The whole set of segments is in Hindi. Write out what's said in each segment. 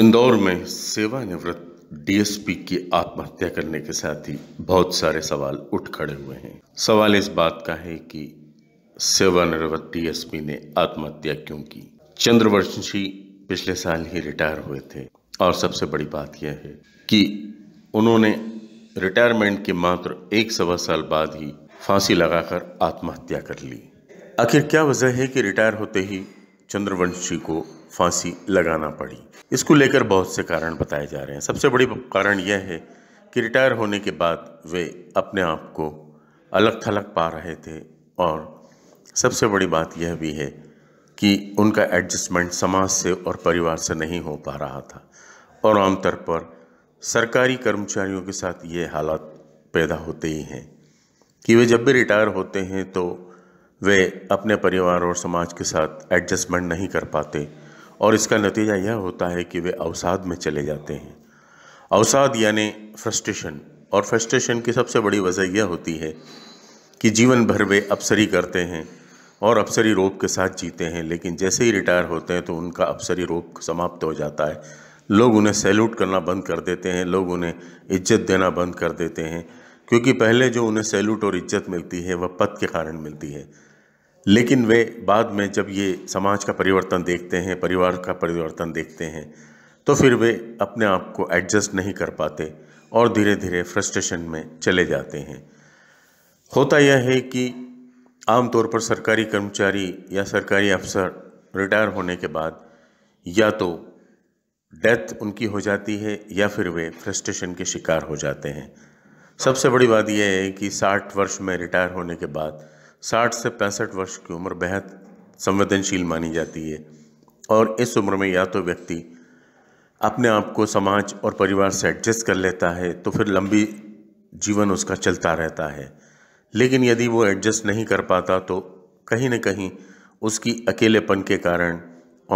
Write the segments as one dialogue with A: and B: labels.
A: इंदौर में सेवानिवृत्त डीएसपी की आत्महत्या करने के साथ ही बहुत सारे सवाल उठ खड़े हुए हैं सवाल इस बात का है कि सेवानिवृत्त डीएसपी ने आत्महत्या क्यों की चंद्रवंशी पिछले साल ही रिटायर हुए थे और सबसे बड़ी बात यह है कि उन्होंने रिटायरमेंट के मात्र एक सवा साल बाद ही फांसी लगाकर आत्महत्या कर ली आखिर क्या वजह है कि रिटायर होते ही चंद्रवंशी को फांसी लगाना पड़ी इसको लेकर बहुत से कारण बताए जा रहे हैं सबसे बड़ी कारण यह है कि रिटायर होने के बाद वे अपने आप को अलग थलग पा रहे थे और सबसे बड़ी बात यह भी है कि उनका एडजस्टमेंट समाज से और परिवार से नहीं हो पा रहा था और आमतौर पर सरकारी कर्मचारियों के साथ ये हालात पैदा होते ही हैं कि वे जब भी रिटायर होते हैं तो वे अपने परिवार और समाज के साथ एडजस्टमेंट नहीं कर पाते और इसका नतीजा यह होता है कि वे अवसाद में चले जाते हैं अवसाद यानी फ्रस्ट्रेशन और फ्रस्ट्रेशन की सबसे बड़ी वजह यह होती है कि जीवन भर वे अफसरी करते हैं और अफसरी रोग के साथ जीते हैं लेकिन जैसे ही रिटायर होते हैं तो उनका अफसरी रोग समाप्त हो जाता है लोग उन्हें सैल्यूट करना बंद कर देते हैं लोग उन्हें इज्जत देना बंद कर देते हैं क्योंकि पहले जो उन्हें सैल्यूट और इज्जत मिलती है वह पद के कारण मिलती है लेकिन वे बाद में जब ये समाज का परिवर्तन देखते हैं परिवार का परिवर्तन देखते हैं तो फिर वे अपने आप को एडजस्ट नहीं कर पाते और धीरे धीरे फ्रस्ट्रेशन में चले जाते हैं होता यह है कि आमतौर पर सरकारी कर्मचारी या सरकारी अफसर रिटायर होने के बाद या तो डेथ उनकी हो जाती है या फिर वे फ्रस्ट्रेशन के शिकार हो जाते हैं सबसे बड़ी बात यह है कि 60 वर्ष में रिटायर होने के बाद साठ से पैंसठ वर्ष की उम्र बेहद संवेदनशील मानी जाती है और इस उम्र में या तो व्यक्ति अपने आप को समाज और परिवार से एडजस्ट कर लेता है तो फिर लंबी जीवन उसका चलता रहता है लेकिन यदि वो एडजस्ट नहीं कर पाता तो कहीं ना कहीं उसकी अकेलेपन के कारण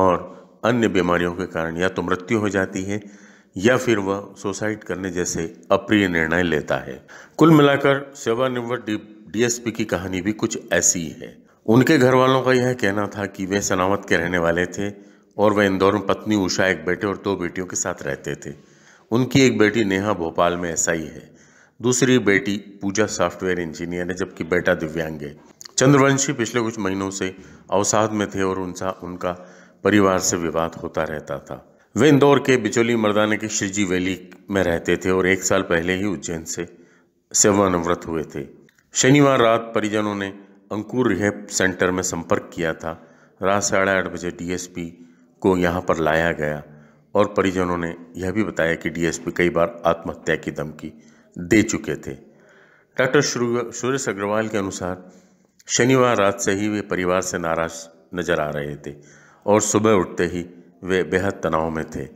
A: और अन्य बीमारियों के कारण या तो मृत्यु हो जाती है या फिर वह सुसाइड करने जैसे अप्रिय निर्णय लेता है कुल मिलाकर सेवानिवृत्त डीएसपी की कहानी भी कुछ ऐसी ही है उनके घर वालों का यह कहना था कि वे सनावत के रहने वाले थे और वह इंदौर में पत्नी उषा एक बेटे और दो बेटियों के साथ रहते थे उनकी एक बेटी नेहा भोपाल में ऐसा ही है दूसरी बेटी पूजा सॉफ्टवेयर इंजीनियर है जबकि बेटा दिव्यांग है चंद्रवंशी पिछले कुछ महीनों से अवसाद में थे और उनका उनका परिवार से विवाद होता रहता था वे इंदौर के बिचौली मर्दाने के श्रीजी वैली में रहते थे और एक साल पहले ही उज्जैन से सेवानिवृत्त हुए थे शनिवार रात परिजनों ने अंकुर रिहेप सेंटर में संपर्क किया था रात साढ़े आठ बजे डीएसपी को यहाँ पर लाया गया और परिजनों ने यह भी बताया कि डीएसपी कई बार आत्महत्या की धमकी दे चुके थे डॉक्टर सुरेश अग्रवाल के अनुसार शनिवार रात से ही वे परिवार से नाराज नजर आ रहे थे और सुबह उठते ही वे बेहद तनाव में थे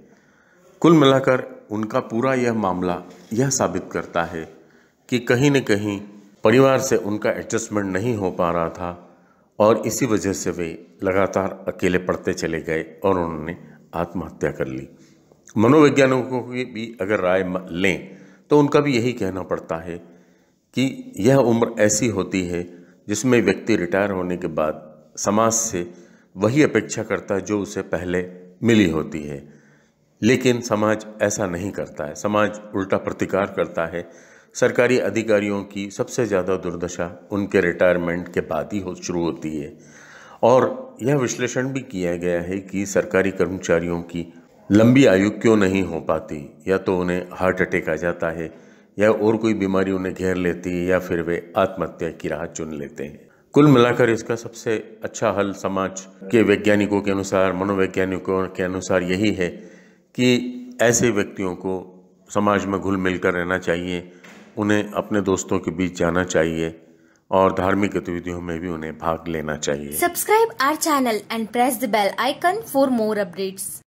A: कुल मिलाकर उनका पूरा यह मामला यह साबित करता है कि कहीं न कहीं परिवार से उनका एडजस्टमेंट नहीं हो पा रहा था और इसी वजह से वे लगातार अकेले पड़ते चले गए और उन्होंने आत्महत्या कर ली मनोवैज्ञानिकों की भी अगर राय लें तो उनका भी यही कहना पड़ता है कि यह उम्र ऐसी होती है जिसमें व्यक्ति रिटायर होने के बाद समाज से वही अपेक्षा करता है जो उसे पहले मिली होती है लेकिन समाज ऐसा नहीं करता है समाज उल्टा प्रतिकार करता है सरकारी अधिकारियों की सबसे ज़्यादा दुर्दशा उनके रिटायरमेंट के बाद ही हो शुरू होती है और यह विश्लेषण भी किया गया है कि सरकारी कर्मचारियों की लंबी आयु क्यों नहीं हो पाती या तो उन्हें हार्ट अटैक आ जाता है या और कोई बीमारी उन्हें घेर लेती है या फिर वे आत्महत्या की राह चुन लेते हैं कुल मिलाकर इसका सबसे अच्छा हल समाज के वैज्ञानिकों के अनुसार मनोवैज्ञानिकों के अनुसार यही है कि ऐसे व्यक्तियों को समाज में घुल मिलकर रहना चाहिए उन्हें अपने दोस्तों के बीच जाना चाहिए और धार्मिक गतिविधियों में भी उन्हें भाग लेना चाहिए subscribe our channel and press the bell icon for more updates